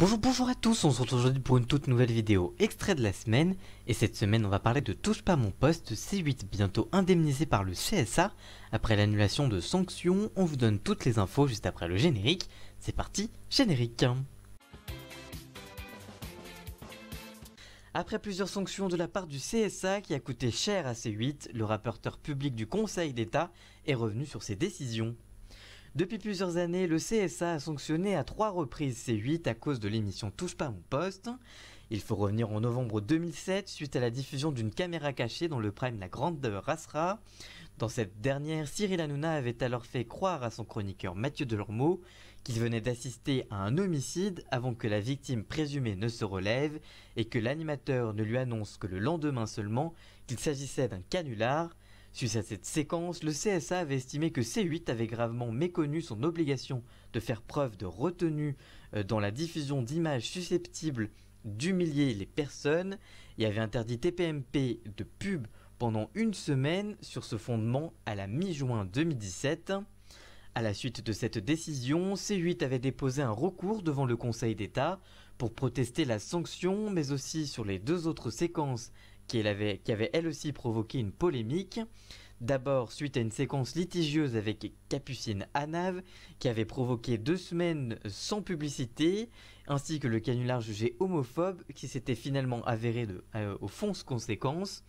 Bonjour, bonjour à tous, on se retrouve aujourd'hui pour une toute nouvelle vidéo extrait de la semaine et cette semaine on va parler de Touche pas mon poste C8 bientôt indemnisé par le CSA après l'annulation de sanctions, on vous donne toutes les infos juste après le générique, c'est parti, générique Après plusieurs sanctions de la part du CSA qui a coûté cher à C8, le rapporteur public du Conseil d'État est revenu sur ses décisions. Depuis plusieurs années, le CSA a sanctionné à trois reprises C8 à cause de l'émission Touche pas mon poste. Il faut revenir en novembre 2007 suite à la diffusion d'une caméra cachée dans le prime La Grande Rassera. Dans cette dernière, Cyril Hanouna avait alors fait croire à son chroniqueur Mathieu Delormeau qu'il venait d'assister à un homicide avant que la victime présumée ne se relève et que l'animateur ne lui annonce que le lendemain seulement qu'il s'agissait d'un canular Suite à cette séquence, le CSA avait estimé que C8 avait gravement méconnu son obligation de faire preuve de retenue euh, dans la diffusion d'images susceptibles d'humilier les personnes et avait interdit TPMP de pub pendant une semaine sur ce fondement à la mi-juin 2017. À la suite de cette décision, C8 avait déposé un recours devant le Conseil d'État pour protester la sanction, mais aussi sur les deux autres séquences qui avait, elle aussi provoqué une polémique. D'abord suite à une séquence litigieuse avec Capucine Anav, qui avait provoqué deux semaines sans publicité, ainsi que le canular jugé homophobe qui s'était finalement avéré de, euh, aux fonces conséquences.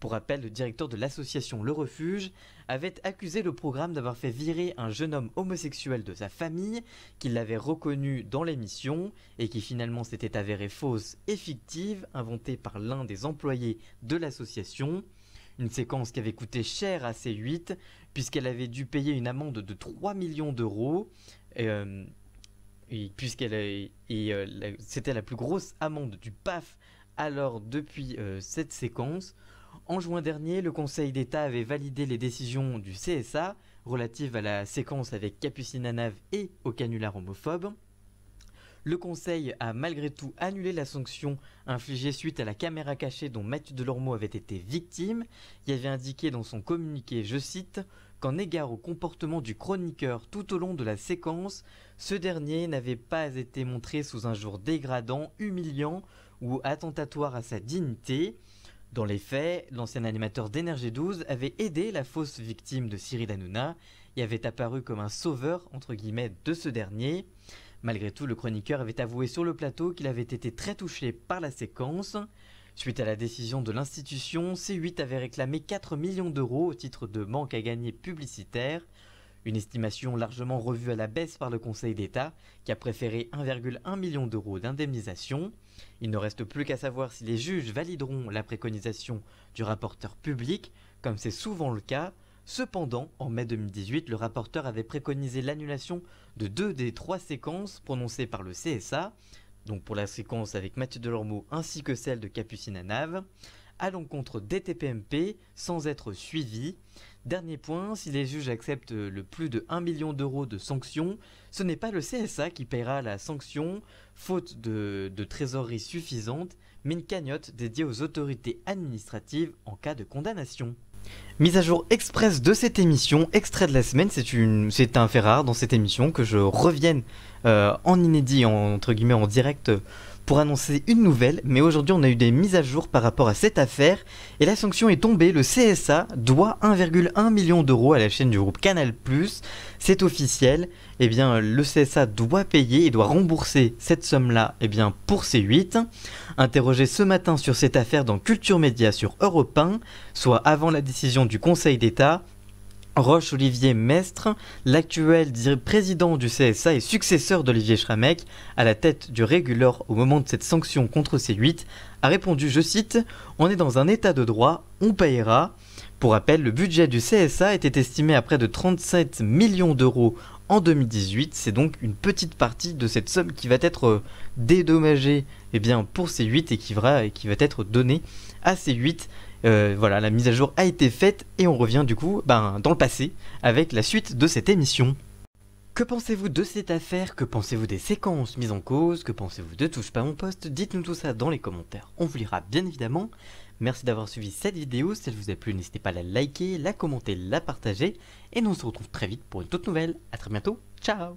Pour rappel, le directeur de l'association Le Refuge avait accusé le programme d'avoir fait virer un jeune homme homosexuel de sa famille, qu'il l'avait reconnu dans l'émission, et qui finalement s'était avérée fausse et fictive, inventée par l'un des employés de l'association. Une séquence qui avait coûté cher à C8, puisqu'elle avait dû payer une amende de 3 millions d'euros. Euh, et puisqu'elle euh, c'était la plus grosse amende du PAF alors depuis euh, cette séquence. En juin dernier, le Conseil d'État avait validé les décisions du CSA relatives à la séquence avec Capucine Nave et au canular homophobe. Le Conseil a malgré tout annulé la sanction infligée suite à la caméra cachée dont Mathieu Delormeau avait été victime. Il avait indiqué dans son communiqué, je cite, qu'en égard au comportement du chroniqueur tout au long de la séquence, ce dernier n'avait pas été montré sous un jour dégradant, humiliant ou attentatoire à sa dignité. Dans les faits, l'ancien animateur d'Energy 12 avait aidé la fausse victime de Cyril Hanouna et avait apparu comme un sauveur entre guillemets de ce dernier. Malgré tout, le chroniqueur avait avoué sur le plateau qu'il avait été très touché par la séquence. Suite à la décision de l'institution, C8 avait réclamé 4 millions d'euros au titre de manque à gagner publicitaire une estimation largement revue à la baisse par le Conseil d'État, qui a préféré 1,1 million d'euros d'indemnisation. Il ne reste plus qu'à savoir si les juges valideront la préconisation du rapporteur public, comme c'est souvent le cas. Cependant, en mai 2018, le rapporteur avait préconisé l'annulation de deux des trois séquences prononcées par le CSA, donc pour la séquence avec Mathieu Delormeau ainsi que celle de Capucine Nave à l'encontre des TPMP sans être suivi. Dernier point, si les juges acceptent le plus de 1 million d'euros de sanctions, ce n'est pas le CSA qui paiera la sanction, faute de, trésorerie suffisante, mais une cagnotte dédiée aux autorités administratives en cas de condamnation. Mise à jour express de cette émission, extrait de la semaine, c'est un fait rare dans cette émission que je revienne euh, en inédit, entre guillemets en direct pour annoncer une nouvelle, mais aujourd'hui on a eu des mises à jour par rapport à cette affaire, et la sanction est tombée, le CSA doit 1,1 million d'euros à la chaîne du groupe Canal+, c'est officiel, et eh bien le CSA doit payer et doit rembourser cette somme-là et eh bien pour ces 8 Interrogé ce matin sur cette affaire dans Culture Média sur Europe 1, soit avant la décision du Conseil d'État, Roche-Olivier Mestre, l'actuel président du CSA et successeur d'Olivier Schramek, à la tête du Régulor au moment de cette sanction contre C8, a répondu, je cite, On est dans un état de droit, on payera. Pour rappel, le budget du CSA était estimé à près de 37 millions d'euros en 2018. C'est donc une petite partie de cette somme qui va être euh, dédommagée eh bien, pour C8 et et qui va être donnée à C8. Euh, voilà, la mise à jour a été faite et on revient du coup ben, dans le passé avec la suite de cette émission. Que pensez-vous de cette affaire Que pensez-vous des séquences mises en cause Que pensez-vous de Touche pas mon poste Dites-nous tout ça dans les commentaires, on vous lira bien évidemment. Merci d'avoir suivi cette vidéo, si elle vous a plu n'hésitez pas à la liker, la commenter, la partager, et nous on se retrouve très vite pour une toute nouvelle, à très bientôt, ciao